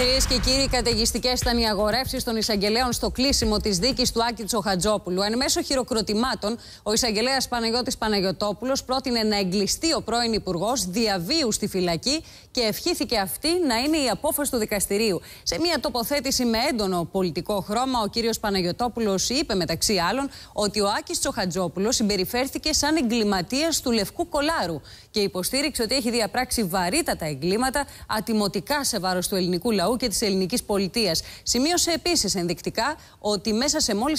Κυρίε και κύριοι, καταιγιστικές ήταν οι αγορεύσεις των εισαγγελέων στο κλείσιμο της δίκης του Άκη Τσοχατζόπουλου. Εν μέσω χειροκροτημάτων, ο εισαγγελέας Παναγιώτης Παναγιοτόπουλος πρότεινε να εγκλειστεί ο πρώην Υπουργός διαβίου στη φυλακή και ευχήθηκε αυτή να είναι η απόφαση του δικαστηρίου. Σε μια τοποθέτηση με έντονο πολιτικό χρώμα, ο κύριος Παναγιοτόπουλο είπε μεταξύ άλλων ότι ο Άκης Τσοχατζόπουλος συμπεριφέρθηκε σαν εγκληματίας του Λευκού Κολάρου και υποστήριξε ότι έχει διαπράξει βαρύτατα εγκλήματα ατιμωτικά σε βάρος του ελληνικού λαού και της Ελληνικής πολιτείας. Σημείωσε επίσης ενδεικτικά ότι μέσα σε μόλις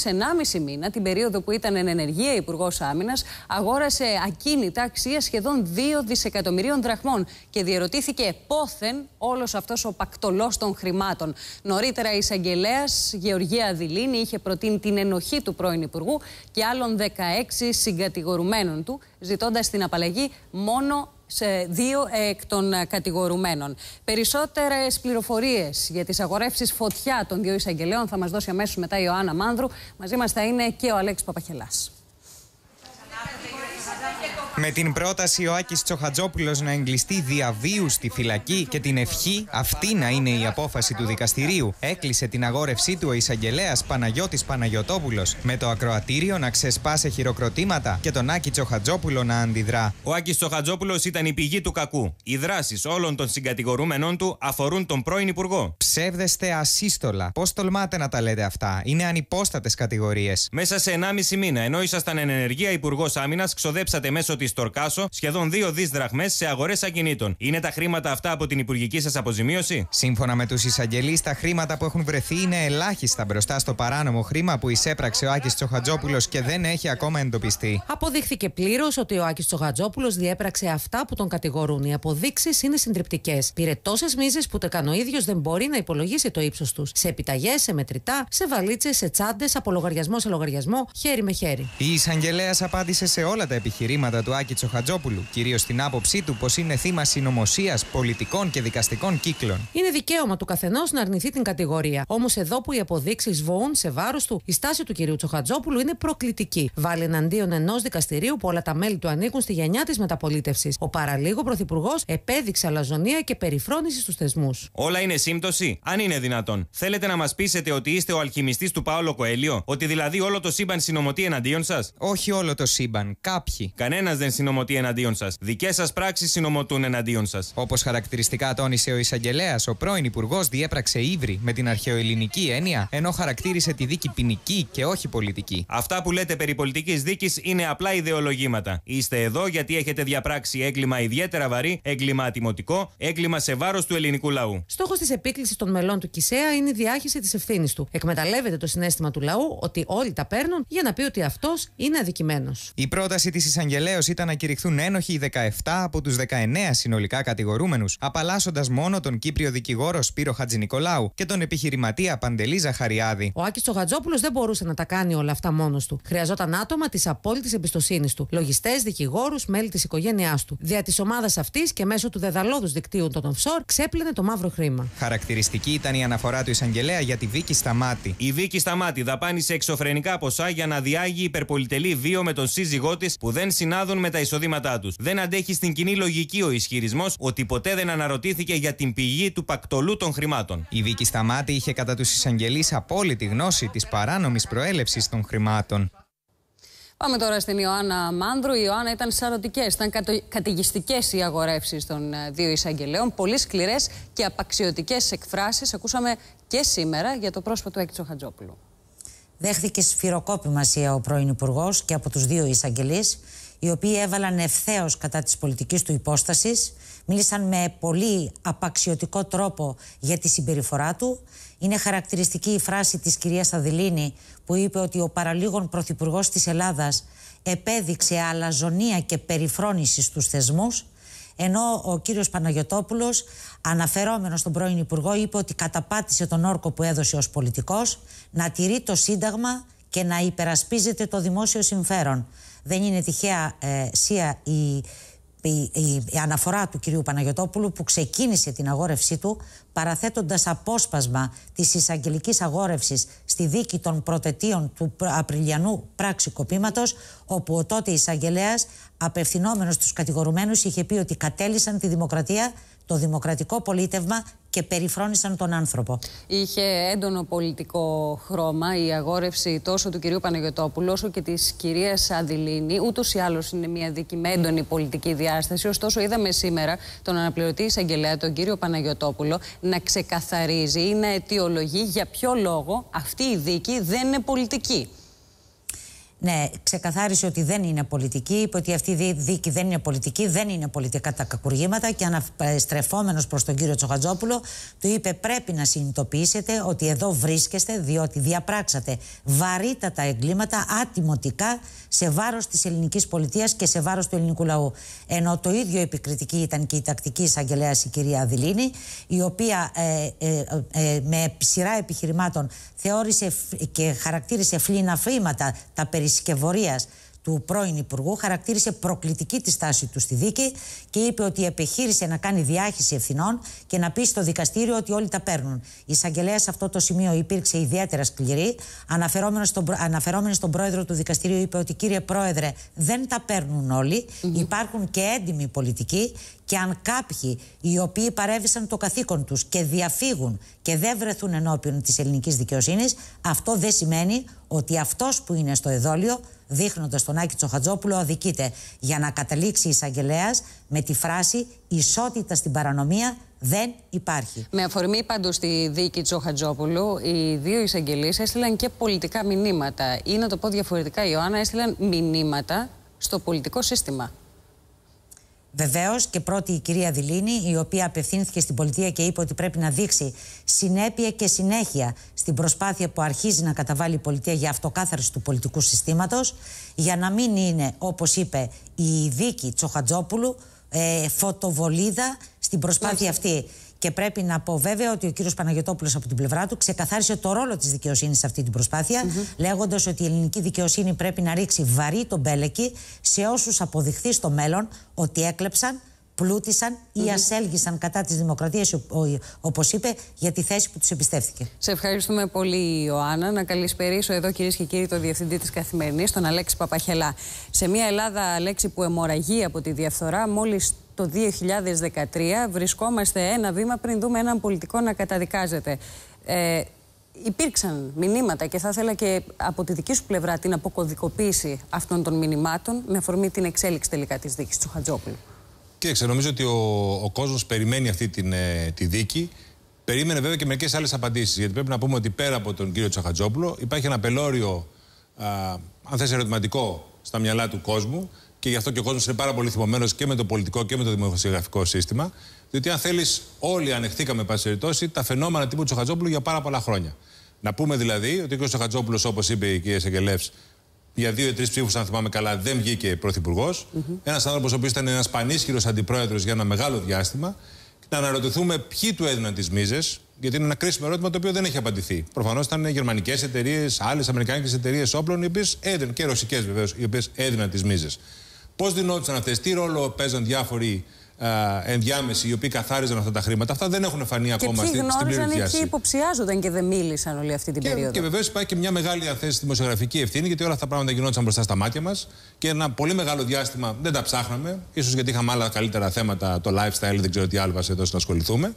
1,5 μήνα, την περίοδο που ήταν εν ενεργεία Υπουργός Άμυνας, αγόρασε ακίνητα αξία σχεδόν 2 δισεκατομμυρίων δραχμών και διαρωτήθηκε και πόθεν όλος αυτός ο πακτολός των χρημάτων. Νωρίτερα, η εισαγγελέας Γεωργία Δηλίνη είχε προτείνει την ενοχή του πρώην Υπουργού και άλλων 16 συγκατηγορουμένων του, ζητώντας την απαλλαγή μόνο σε δύο εκ των κατηγορουμένων. Περισσότερες πληροφορίες για τις αγορεύσεις φωτιά των δύο εισαγγελέων θα μας δώσει αμέσως μετά η Ιωάννα Μάνδρου. Μαζί μας θα είναι και ο Αλέξης Παπαχελάς. Με την πρόταση ο Άκης Τσοχατζόπουλος να εγκλειστεί διαβίου στη φυλακή και την ευχή αυτή να είναι η απόφαση του δικαστηρίου, έκλεισε την αγόρευσή του ο εισαγγελέας Παναγιώτης Παναγιοτόπουλος, με το ακροατήριο να ξεσπάσει χειροκροτήματα και τον Άκη Τσοχατζόπουλο να αντιδρά. Ο Άκης Τσοχατζόπουλος ήταν η πηγή του κακού. Οι δράσεις όλων των συγκατηγορούμενών του αφορούν τον πρώην Υπουργό. Ψεύδεστε ασύστολα. Πώς τολμάτε να τα λέτε αυτά. Είναι ανυπόστατες κατηγορίες. Μέσα σε 1,5 μήνα, ενώ ήσασταν εν ενεργεία Υπουργός Άμυνας, ξοδέψατε μέσω της Τορκάσο σχεδόν 2 δις δραχμές σε αγορές ακινήτων. Είναι τα χρήματα αυτά από την υπουργική σας αποζημίωση. Σύμφωνα με τους εισαγγελείς, τα χρήματα που έχουν βρεθεί είναι ελάχιστα μπροστά στο παράνομο χρήμα που εισέπραξε ο Άκης Τσοχατζόπουλος και δεν έχει ακόμα εντοπιστεί. Αποδείχθηκε πλήρως ότι ο Άκης Τσοχατζόπουλος διέπραξε αυτά που τον κατηγορούν. Οι αποδείξεις είναι συντριπτικές. Πήρε τόσες μίζες που ούτε καν ο ίδιος δεν μπορεί να υπολογίσει το ύψος τους. Σε επιταγές, σε μετρητά, σε βαλίτσες, σε τσάντες, από λογαριασμό σε λογαριασμό, χέρι με χέρι. Η εισαγγελέας απάντησε σε όλα τα επιχειρήματα του Μητσοτάκη Τσοχατζόπουλου, κυρίως στην άποψή του πως είναι θύμα συνωμοσίας πολιτικών και δικαστικών κύκλων. Είναι δικαίωμα του καθενός να αρνηθεί την κατηγορία. Όμως εδώ που οι αποδείξεις βοούν σε βάρος του, η στάση του κυρίου Τσοχατζόπουλου είναι προκλητική. Βάλει εναντίον ενός δικαστηρίου που όλα τα μέλη του ανήκουν στη γενιά της μεταπολίτευσης. Ο παραλίγο πρωθυπουργός επέδειξε αλαζονία και περιφρόνηση στους θεσμούς. Όλα είναι σύμπτωση, αν είναι δυνατόν. Θέλετε να μας πείσετε ότι είστε ο αλχημιστής του Παόλο Κοέλιο, ότι δηλαδή όλο το σύμπαν συνωμοτεί εναντίον σας. Όχι όλο το σύμπαν, κάποιοι. Κανένας δεν συνομωτεί εναντίον σας. Δικές σας πράξεις συνομωτούν εναντίον σας. Όπως χαρακτηριστικά τόνισε ο εισαγγελέας, ο πρώην υπουργός διέπραξε ύβρι με την αρχαιοελληνική έννοια, ενώ χαρακτήρισε τη δίκη ποινική και όχι πολιτική. Αυτά που λέτε περί πολιτικής δίκης είναι απλά ιδεολογήματα. Είστε εδώ γιατί έχετε διαπράξει έγκλημα ιδιαίτερα βαρύ, έγκλημα ατιμωτικό, έγκλημα σε βάρος του ελληνικού λαού. Στόχος της επίκλησης των μελών του Κισέα είναι η διάχυση της ευθύνης του. Εκμεταλλεύεται το συνέστημα του λαού ότι όλοι τα παίρνουν για να πει ότι αυτός είναι αδικημένος. Η πρόταση της εισαγγελέα ήταν να κηρυχθούν ένοχοι οι 17 από τους 19 συνολικά κατηγορούμενους, απαλλάσσοντας μόνο τον Κύπριο δικηγόρο Σπύρο Νικολάου και τον επιχειρηματία Παντελή Ζαχαριάδη. Ο Άκης Τσοχατζόπουλος δεν μπορούσε να τα κάνει όλα αυτά μόνος του. Χρειαζόταν άτομα της απόλυτης εμπιστοσύνης του, λογιστές, δικηγόρους, μέλη της οικογένειάς του. Δια της ομάδας αυτής και μέσω του δεδαλώδους δικτύου των offshore ξέπλαινε το μαύρο χρήμα. Χαρακτηριστική ήταν η αναφορά του εισαγγελέα για τη Βίκη Σταμάτη. Η Βίκη Σταμάτη δαπάνησε εξωφρενικά ποσά για να διάγει υπερπολιτελή βίο με τον σύζυγό της που δεν συνάδουν με τα εισοδήματά τους. Δεν αντέχει στην κοινή λογική ο ισχυρισμός ότι ποτέ δεν αναρωτήθηκε για την πηγή του πακτολού των χρημάτων. Η Βίκη Σταμάτη είχε κατά τους εισαγγελείς απόλυτη γνώση της παράνομης προέλευσης των χρημάτων. Πάμε τώρα στην Ιωάννα Μάνδρου. Η Ιωάννα ήταν σαρωτικές, ήταν καταιγιστικές οι αγορεύσεις των ε, δύο εισαγγελέων. Πολύ σκληρές και απαξιωτικές εκφράσεις ακούσαμε και σήμερα για το πρόσωπο του Έκη Δέχθηκε σφυροκόπημα ο πρώην Υπουργός και από τους δύο εισαγγελείς οι οποίοι έβαλαν ευθέως κατά της πολιτικής του υπόστασης, μίλησαν με πολύ απαξιωτικό τρόπο για τη συμπεριφορά του. Είναι χαρακτηριστική η φράση της κυρίας Αδηλίνη που είπε ότι ο παραλίγων Πρωθυπουργός της Ελλάδας επέδειξε αλαζονία και περιφρόνηση στους θεσμούς, ενώ ο κύριος Παναγιωτόπουλος, αναφερόμενος στον πρώην Υπουργό, είπε ότι καταπάτησε τον όρκο που έδωσε ως πολιτικός, να τηρεί το Σύνταγμα και να υπερασπίζεται το δημόσιο συμφέρον. Δεν είναι τυχαία ε, σία η η, αναφορά του κυρίου Παναγιωτόπουλου που ξεκίνησε την αγόρευσή του παραθέτοντας απόσπασμα της εισαγγελικής αγόρευσης στη δίκη των προτετίων του Απριλιανού πράξικοπήματος όπου ο τότε εισαγγελέας απευθυνόμενος στους κατηγορουμένους είχε πει ότι κατέλησαν τη δημοκρατία το δημοκρατικό πολίτευμα και περιφρόνησαν τον άνθρωπο. Είχε έντονο πολιτικό χρώμα η αγόρευση τόσο του κυρίου Παναγιωτόπουλου όσο και της κυρίας Αδηλίνη. Ούτως ή άλλως είναι μια δίκη με έντονη πολιτική διάσταση. Ωστόσο, είδαμε σήμερα τον αναπληρωτή εισαγγελέα, τον κύριο Παναγιωτόπουλο να ξεκαθαρίζει ή να αιτιολογεί για ποιο λόγο αυτή η δίκη δεν είναι πολιτική ναι, ξεκαθάρισε ότι δεν είναι πολιτική, είπε ότι αυτή η δίκη δεν είναι πολιτική, δεν είναι πολιτικά τα κακουργήματα και αναστρεφόμενος ε, προς τον κύριο Τσοχατζόπουλο του είπε πρέπει να συνειδητοποιήσετε ότι εδώ βρίσκεστε διότι διαπράξατε βαρύτατα εγκλήματα ατιμοτικά σε βάρος της ελληνικής πολιτείας και σε βάρος του ελληνικού λαού. Ενώ το ίδιο επικριτική ήταν και η τακτική εισαγγελέας η κυρία Αδηλίνη, η οποία ε, ε, ε, με σειρά επιχειρημάτων θεώρησε και χαρακτήρισε φλήνα φήματα τα περι και του πρώην Υπουργού χαρακτήρισε προκλητική τη στάση του στη δίκη και είπε ότι επιχείρησε να κάνει διάχυση ευθυνών και να πει στο δικαστήριο ότι όλοι τα παίρνουν. Η εισαγγελέα σε αυτό το σημείο υπήρξε ιδιαίτερα σκληρή. Αναφερόμενος στον, αναφερόμενη στον πρόεδρο του δικαστηρίου, είπε ότι κύριε Πρόεδρε, δεν τα παίρνουν όλοι. Υπάρχουν και έντιμοι πολιτικοί και αν κάποιοι οι οποίοι παρέβησαν το καθήκον τους και διαφύγουν και δεν βρεθούν ενώπιον της ελληνικής δικαιοσύνης, αυτό δεν σημαίνει ότι αυτός που είναι στο εδόλιο, δείχνοντας τον Άκη Τσοχατζόπουλο, αδικείται για να καταλήξει η εισαγγελέας με τη φράση «ισότητα στην παρανομία δεν υπάρχει. Με αφορμή πάντως στη δίκη Τσοχατζόπουλου, οι δύο εισαγγελείς έστειλαν και πολιτικά μηνύματα. Ή να το πω διαφορετικά, Ιωάννα, έστειλαν μηνύματα στο πολιτικό σύστημα. Βεβαίως και πρώτη η κυρία Δηλίνη, η οποία απευθύνθηκε στην πολιτεία και είπε ότι πρέπει να δείξει συνέπεια και συνέχεια στην προσπάθεια που αρχίζει να καταβάλει η πολιτεία για αυτοκάθαρση του πολιτικού συστήματος, για να μην είναι, όπως είπε η δίκη Τσοχατζόπουλου, ε, φωτοβολίδα στην προσπάθεια αυτή. Και πρέπει να πω βέβαια ότι ο κύριος Παναγιώτοπουλο από την πλευρά του ξεκαθάρισε το ρόλο της δικαιοσύνης σε αυτή την προσπάθεια, mm λέγοντας ότι η ελληνική δικαιοσύνη πρέπει να ρίξει βαρύ τον πέλεκι σε όσους αποδειχθεί στο μέλλον ότι έκλεψαν, πλούτησαν ή ασέλγησαν κατά της δημοκρατίας, όπως είπε, για τη θέση που τους εμπιστεύτηκε. Σε ευχαριστούμε πολύ, Ιωάννα. Να καλησπερίσω εδώ, κυρίες και κύριοι, τον διευθυντή της Καθημερινής, τον Αλέξη Παπαχελά. Σε μια Ελλάδα, Αλέξη, που αιμορραγεί από τη διαφθορά, μόλις το 2013. Βρισκόμαστε ένα βήμα πριν δούμε έναν πολιτικό να καταδικάζεται. Ε, υπήρξαν μηνύματα και θα ήθελα και από τη δική σου πλευρά την αποκωδικοποίηση αυτών των μηνυμάτων με αφορμή την εξέλιξη τελικά της δίκης του Χατζόπουλου. Κοίταξε, νομίζω ότι ο, ο κόσμος περιμένει αυτή την, ε, τη δίκη. Περίμενε βέβαια και μερικές άλλες απαντήσεις. Γιατί πρέπει να πούμε ότι πέρα από τον κύριο Τσαχατζόπουλο υπάρχει ένα πελώριο, α, αν θες ερωτηματικό, στα μυαλά του κόσμου και γι' αυτό και ο κόσμος είναι πάρα πολύ θυμωμένος και με το πολιτικό και με το δημοσιογραφικό σύστημα. Διότι, αν θέλεις, όλοι ανεχθήκαμε, τα φαινόμενα τύπου Τσοχατζόπουλου για πάρα πολλά χρόνια. Να πούμε δηλαδή ότι ο κ. Τσοχατζόπουλος, όπως είπε η κυρία Σεγγελεύς, για δύο ή τρεις ψήφους, αν θυμάμαι καλά, δεν βγήκε πρωθυπουργός. Mm -hmm. Ένας άνθρωπος ο οποίος ήταν ένας πανίσχυρος αντιπρόεδρος για ένα μεγάλο διάστημα. Να αναρωτηθούμε ποιοι του έδιναν τις μίζες, γιατί είναι ένα κρίσιμο ερώτημα το οποίο δεν έχει απαντηθεί. Προφανώς ήταν γερμανικές εταιρείες, άλλες αμερικάνικες εταιρείες όπλων, οι οποίες και ρωσικές βεβαίως, οι οποίες έδιναν τις μίζες. Πώς δινόντουσαν αυτές, τι ρόλο παίζαν διάφοροι ε, ενδιάμεση οι οποίοι καθάριζαν αυτά τα χρήματα. Αυτά δεν έχουν φανεί και ακόμα στην, στην πλήρη διάσταση. Και υποψιάζονταν και δεν μίλησαν όλη αυτή την και, περίοδο. Και βεβαίως υπάρχει και μια μεγάλη θέση δημοσιογραφική ευθύνη, γιατί όλα αυτά τα πράγματα γινόντουσαν μπροστά στα μάτια μας και ένα πολύ μεγάλο διάστημα δεν τα ψάχναμε. σω γιατί είχαμε άλλα καλύτερα θέματα, το lifestyle, δεν ξέρω τι άλλο μα εδώ να ασχοληθούμε.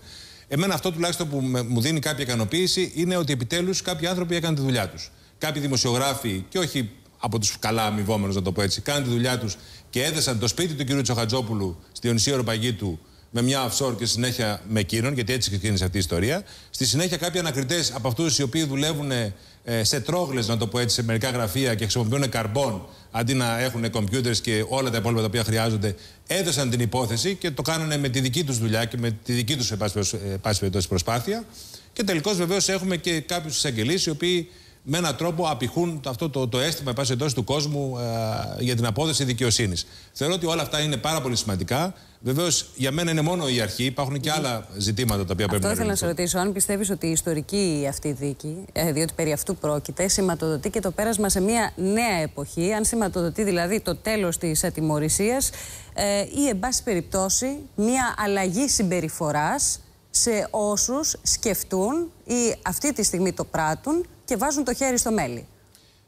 Εμένα αυτό τουλάχιστον που μου δίνει κάποια ικανοποίηση είναι ότι επιτέλους κάποιοι άνθρωποι έκαναν τη δουλειά τους. Κάποιοι δημοσιογράφοι, και όχι από τους καλά αμοιβόμενους, να το πω έτσι. Κάνουν τη δουλειά τους και έδεσαν το σπίτι του κ. Τσοχατζόπουλου στη Ιωνισία Ορπαγή του με μια offshore και συνέχεια με εκείνον, γιατί έτσι ξεκίνησε αυτή η ιστορία. Στη συνέχεια, κάποιοι ανακριτές από αυτούς οι οποίοι δουλεύουν ε, σε τρόγλες, να το πω έτσι, σε μερικά γραφεία και χρησιμοποιούν καρμπών αντί να έχουν κομπιούτερ και όλα τα υπόλοιπα τα οποία χρειάζονται, έδωσαν την υπόθεση και το κάνανε με τη δική τους δουλειά και με τη δική τους, εν ε, πάση περιπτώσει, προσπάθεια. Και τελικώς, βεβαίως, έχουμε και κάποιους εισαγγελείς οι οποίοι με έναν τρόπο απηχούν αυτό το, το αίσθημα εντό εντός του κόσμου ε, για την απόδοση δικαιοσύνης Θεωρώ ότι όλα αυτά είναι πάρα πολύ σημαντικά. Βεβαίως, για μένα είναι μόνο η αρχή. Υπάρχουν και ναι. άλλα ζητήματα τα οποία αυτό πρέπει να Αυτό ήθελα να σε ρωτήσω. Αν πιστεύεις ότι η ιστορική αυτή δίκη, ε, διότι περί αυτού πρόκειται, σηματοδοτεί και το πέρασμα σε μια νέα εποχή. Αν σηματοδοτεί δηλαδή το τέλος της ατιμορρησίας ε, ή, εν πάση περιπτώσει, μια αλλαγή συμπεριφοράς σε όσους σκεφτούν ή αυτή τη στιγμή το πράττουν και βάζουν το χέρι στο μέλι.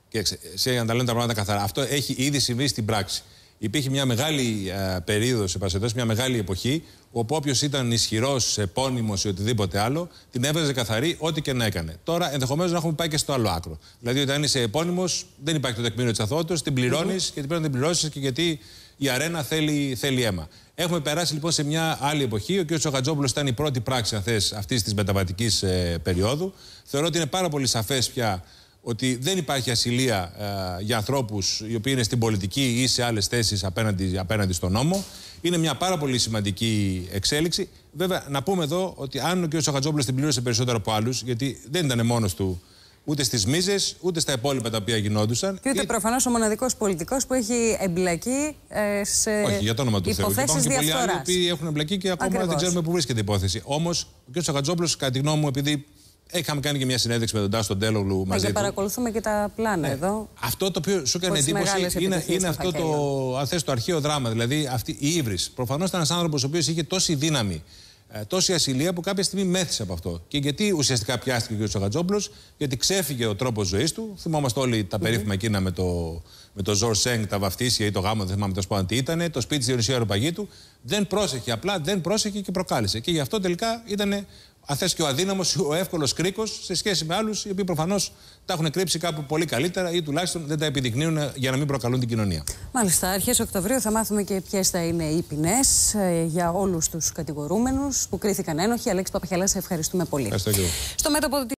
Κοίταξε, σε να τα λένε τα πράγματα καθαρά. Αυτό έχει ήδη συμβεί στην πράξη. Υπήρχε μια μεγάλη ε, περίοδος, σε μια μεγάλη εποχή, όπου όποιο ήταν ισχυρός, επώνυμος ή οτιδήποτε άλλο, την έβγαζε καθαρή ό,τι και να έκανε. Τώρα ενδεχομένως να έχουμε πάει και στο άλλο άκρο. Δηλαδή, όταν είσαι επώνυμος, δεν υπάρχει το τεκμήριο της αθωότητας, την πληρώνεις γιατί πρέπει να την πληρώσεις και γιατί η αρένα θέλει, θέλει αίμα. Έχουμε περάσει λοιπόν σε μια άλλη εποχή. Ο κ. Σοχατζόπουλος ήταν η πρώτη πράξη, αυτής της μεταβατικής ε, περίοδου. Θεωρώ ότι είναι πάρα πολύ σαφές πια ότι δεν υπάρχει ασυλία ε, για ανθρώπους οι οποίοι είναι στην πολιτική ή σε άλλες θέσεις απέναντι, απέναντι στον νόμο. Είναι μια πάρα πολύ σημαντική εξέλιξη. Βέβαια, να πούμε εδώ ότι αν ο κ. Σαχατζόπουλος την πλήρωσε περισσότερο από άλλους, γιατί δεν ήταν μόνος του ούτε στις μίζες, ούτε στα υπόλοιπα τα οποία γινόντουσαν. Και ούτε ή... προφανώς ο μοναδικός πολιτικός που έχει εμπλακεί ε, σε. Όχι, για το όνομα του Θεού. Υπάρχουν λοιπόν, και πολλοί άλλοι έχουν εμπλακεί και ακόμα Ακριβώς. δεν ξέρουμε πού βρίσκεται η υπόθεση. Όμως, ο κ. Σαχατζόπουλος, κατά τη γνώμη μου, επειδή ε, είχαμε κάνει και μια συνέντευξη με τον Τάστο Ντέλογλου μαζί. Και παρακολουθούμε και τα πλάνα ναι. εδώ. Αυτό το οποίο σου έκανε εντύπωση είναι, είναι αυτό το, αθές, το αρχαίο δράμα. Δηλαδή αυτή, η Ήβρη. Προφανώς ήταν ένας άνθρωπος ο οποίος είχε τόση δύναμη, ε, τόση ασυλία που κάποια στιγμή μέθησε από αυτό. Και γιατί ουσιαστικά πιάστηκε ο κ. γιατί ξέφυγε ο τρόπος ζωής του. Θυμόμαστε όλοι τα περίφημα mm -hmm. εκείνα με το, με το Ζορ Σέγκ, τα βαφτίσια ή το γάμο, δεν θυμάμαι τόσο πάνω τι ήταν. Το σπίτι τη Διονυσία του. Δεν πρόσεχε απλά, δεν πρόσεχε και προκάλεσε. Και γι' αυτό τελικά ήταν αν θες και ο αδύναμος, ο εύκολος κρίκος σε σχέση με άλλους οι οποίοι προφανώς τα έχουν κρύψει κάπου πολύ καλύτερα ή τουλάχιστον δεν τα επιδεικνύουν για να μην προκαλούν την κοινωνία. Μάλιστα, αρχές Οκτωβρίου θα μάθουμε και ποιες θα είναι οι ποινές ε, για όλους τους κατηγορούμενους που κρίθηκαν ένοχοι. Αλέξη Παπαχαλά, σε ευχαριστούμε πολύ.